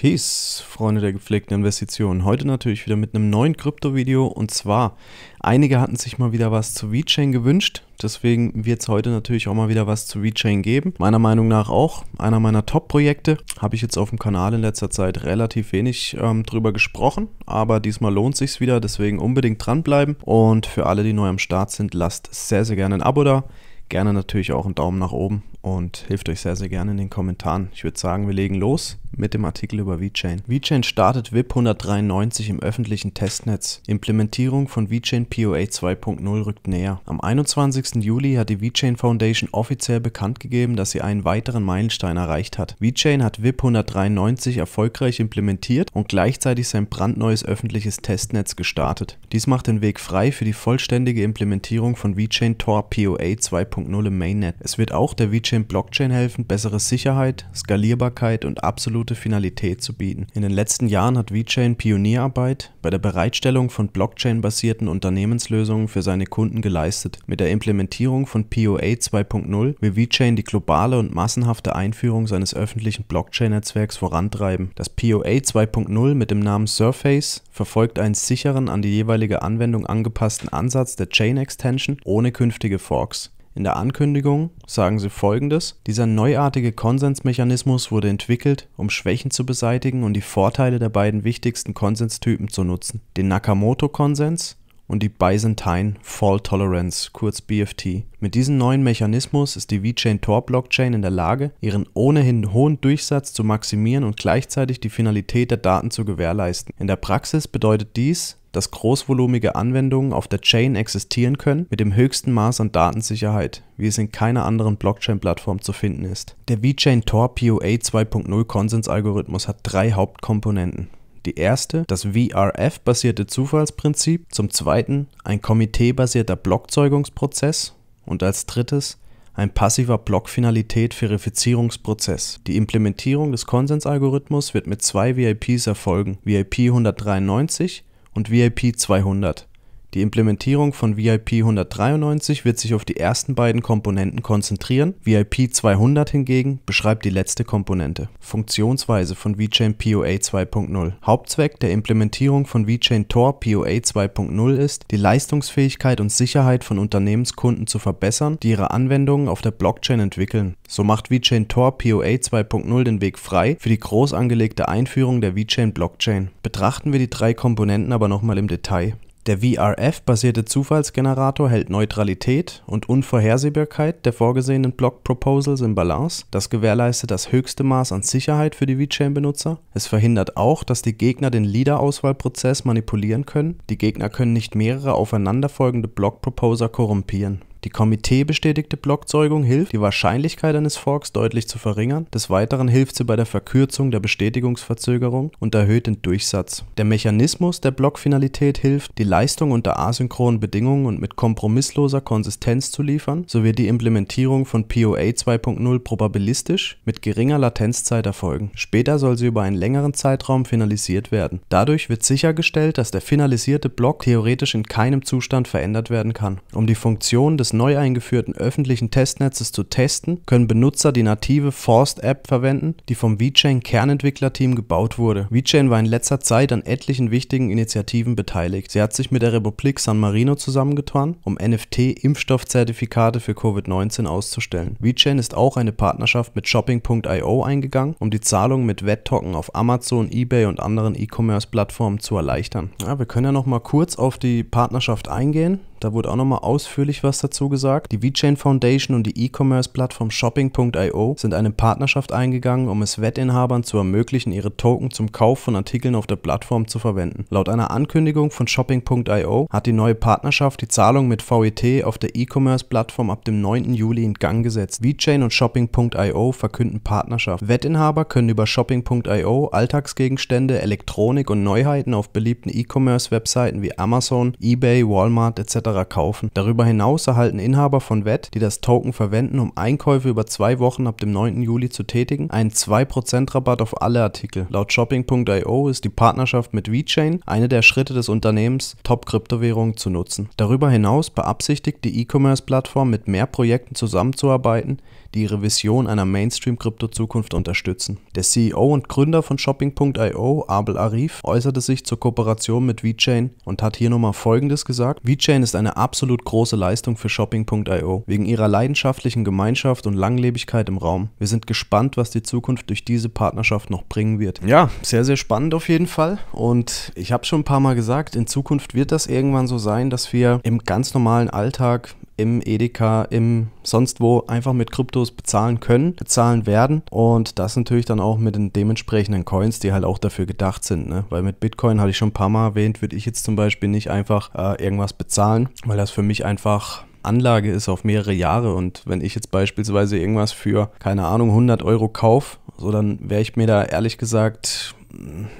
Peace, Freunde der gepflegten Investitionen. Heute natürlich wieder mit einem neuen Krypto-Video und zwar, einige hatten sich mal wieder was zu VeChain gewünscht, deswegen wird es heute natürlich auch mal wieder was zu VeChain geben. Meiner Meinung nach auch, einer meiner Top-Projekte, habe ich jetzt auf dem Kanal in letzter Zeit relativ wenig ähm, drüber gesprochen, aber diesmal lohnt sich's wieder, deswegen unbedingt dranbleiben und für alle, die neu am Start sind, lasst sehr, sehr gerne ein Abo da gerne natürlich auch einen Daumen nach oben und hilft euch sehr, sehr gerne in den Kommentaren. Ich würde sagen, wir legen los mit dem Artikel über VeChain. VeChain startet WIP 193 im öffentlichen Testnetz. Implementierung von VeChain POA 2.0 rückt näher. Am 21. Juli hat die VeChain Foundation offiziell bekannt gegeben, dass sie einen weiteren Meilenstein erreicht hat. VeChain hat WIP 193 erfolgreich implementiert und gleichzeitig sein brandneues öffentliches Testnetz gestartet. Dies macht den Weg frei für die vollständige Implementierung von VeChain Tor POA 2.0 im Mainnet. Es wird auch der VeChain System Blockchain helfen, bessere Sicherheit, Skalierbarkeit und absolute Finalität zu bieten. In den letzten Jahren hat VeChain Pionierarbeit bei der Bereitstellung von Blockchain-basierten Unternehmenslösungen für seine Kunden geleistet. Mit der Implementierung von POA 2.0 will VeChain die globale und massenhafte Einführung seines öffentlichen Blockchain-Netzwerks vorantreiben. Das POA 2.0 mit dem Namen Surface verfolgt einen sicheren, an die jeweilige Anwendung angepassten Ansatz der Chain Extension ohne künftige Forks. In der Ankündigung sagen sie folgendes: Dieser neuartige Konsensmechanismus wurde entwickelt, um Schwächen zu beseitigen und die Vorteile der beiden wichtigsten Konsenstypen zu nutzen, den Nakamoto-Konsens und die Byzantine Fault Tolerance, kurz BFT. Mit diesem neuen Mechanismus ist die VeChain Tor Blockchain in der Lage, ihren ohnehin hohen Durchsatz zu maximieren und gleichzeitig die Finalität der Daten zu gewährleisten. In der Praxis bedeutet dies, dass großvolumige Anwendungen auf der Chain existieren können mit dem höchsten Maß an Datensicherheit, wie es in keiner anderen Blockchain-Plattform zu finden ist. Der VeChain Tor PoA 2.0 Konsensalgorithmus hat drei Hauptkomponenten. Die erste, das VRF-basierte Zufallsprinzip, zum zweiten ein komiteebasierter Blockzeugungsprozess und als drittes ein passiver Blockfinalität-Verifizierungsprozess. Die Implementierung des Konsensalgorithmus wird mit zwei VIPs erfolgen, VIP 193 und VIP 200. Die Implementierung von VIP 193 wird sich auf die ersten beiden Komponenten konzentrieren, VIP 200 hingegen beschreibt die letzte Komponente. Funktionsweise von VeChain POA 2.0 Hauptzweck der Implementierung von VeChain Tor POA 2.0 ist, die Leistungsfähigkeit und Sicherheit von Unternehmenskunden zu verbessern, die ihre Anwendungen auf der Blockchain entwickeln. So macht VeChain Tor POA 2.0 den Weg frei für die groß angelegte Einführung der VeChain Blockchain. Betrachten wir die drei Komponenten aber nochmal im Detail. Der VRF-basierte Zufallsgenerator hält Neutralität und Unvorhersehbarkeit der vorgesehenen Block Proposals in Balance. Das gewährleistet das höchste Maß an Sicherheit für die VeChain-Benutzer. Es verhindert auch, dass die Gegner den Leader-Auswahlprozess manipulieren können. Die Gegner können nicht mehrere aufeinanderfolgende Block Proposer korrumpieren die komiteebestätigte Blockzeugung hilft, die Wahrscheinlichkeit eines Forks deutlich zu verringern. Des Weiteren hilft sie bei der Verkürzung der Bestätigungsverzögerung und erhöht den Durchsatz. Der Mechanismus der Blockfinalität hilft, die Leistung unter asynchronen Bedingungen und mit kompromissloser Konsistenz zu liefern, sowie die Implementierung von POA 2.0 probabilistisch mit geringer Latenzzeit erfolgen. Später soll sie über einen längeren Zeitraum finalisiert werden. Dadurch wird sichergestellt, dass der finalisierte Block theoretisch in keinem Zustand verändert werden kann. Um die Funktion des des neu eingeführten öffentlichen Testnetzes zu testen, können Benutzer die native Forced-App verwenden, die vom VeChain-Kernentwicklerteam gebaut wurde. VeChain war in letzter Zeit an etlichen wichtigen Initiativen beteiligt. Sie hat sich mit der Republik San Marino zusammengetan, um NFT-Impfstoffzertifikate für Covid-19 auszustellen. VeChain ist auch eine Partnerschaft mit Shopping.io eingegangen, um die Zahlungen mit Wetttoken auf Amazon, eBay und anderen E-Commerce-Plattformen zu erleichtern. Ja, wir können ja noch mal kurz auf die Partnerschaft eingehen. Da wurde auch nochmal ausführlich was dazu gesagt. Die VeChain Foundation und die E-Commerce-Plattform Shopping.io sind eine Partnerschaft eingegangen, um es Wettinhabern zu ermöglichen, ihre Token zum Kauf von Artikeln auf der Plattform zu verwenden. Laut einer Ankündigung von Shopping.io hat die neue Partnerschaft die Zahlung mit VET auf der E-Commerce-Plattform ab dem 9. Juli in Gang gesetzt. VeChain und Shopping.io verkünden Partnerschaft. Wettinhaber können über Shopping.io Alltagsgegenstände, Elektronik und Neuheiten auf beliebten E-Commerce-Webseiten wie Amazon, eBay, Walmart etc kaufen. Darüber hinaus erhalten Inhaber von Wett, die das Token verwenden, um Einkäufe über zwei Wochen ab dem 9. Juli zu tätigen, einen 2% Rabatt auf alle Artikel. Laut Shopping.io ist die Partnerschaft mit VeChain eine der Schritte des Unternehmens, Top-Kryptowährungen zu nutzen. Darüber hinaus beabsichtigt die E-Commerce-Plattform mit mehr Projekten zusammenzuarbeiten, die ihre Vision einer Mainstream-Krypto-Zukunft unterstützen. Der CEO und Gründer von Shopping.io, Abel Arif, äußerte sich zur Kooperation mit VeChain und hat hier nochmal Folgendes gesagt. VeChain ist eine absolut große Leistung für Shopping.io, wegen ihrer leidenschaftlichen Gemeinschaft und Langlebigkeit im Raum. Wir sind gespannt, was die Zukunft durch diese Partnerschaft noch bringen wird. Ja, sehr, sehr spannend auf jeden Fall. Und ich habe schon ein paar Mal gesagt, in Zukunft wird das irgendwann so sein, dass wir im ganz normalen Alltag im Edeka, im sonst wo einfach mit Kryptos bezahlen können, bezahlen werden und das natürlich dann auch mit den dementsprechenden Coins, die halt auch dafür gedacht sind, ne? weil mit Bitcoin hatte ich schon ein paar Mal erwähnt, würde ich jetzt zum Beispiel nicht einfach äh, irgendwas bezahlen, weil das für mich einfach Anlage ist auf mehrere Jahre und wenn ich jetzt beispielsweise irgendwas für, keine Ahnung, 100 Euro kaufe, so dann wäre ich mir da ehrlich gesagt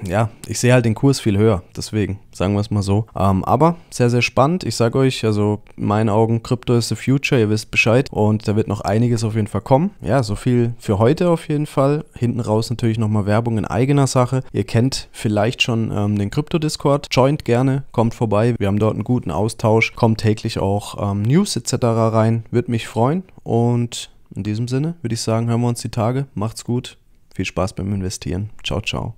ja, ich sehe halt den Kurs viel höher. Deswegen, sagen wir es mal so. Ähm, aber sehr, sehr spannend. Ich sage euch, also in meinen Augen, Krypto ist the future. Ihr wisst Bescheid. Und da wird noch einiges auf jeden Fall kommen. Ja, so viel für heute auf jeden Fall. Hinten raus natürlich nochmal Werbung in eigener Sache. Ihr kennt vielleicht schon ähm, den Krypto-Discord. Joint gerne, kommt vorbei. Wir haben dort einen guten Austausch. Kommt täglich auch ähm, News etc. rein. Würde mich freuen. Und in diesem Sinne würde ich sagen, hören wir uns die Tage. Macht's gut. Viel Spaß beim Investieren. Ciao, ciao.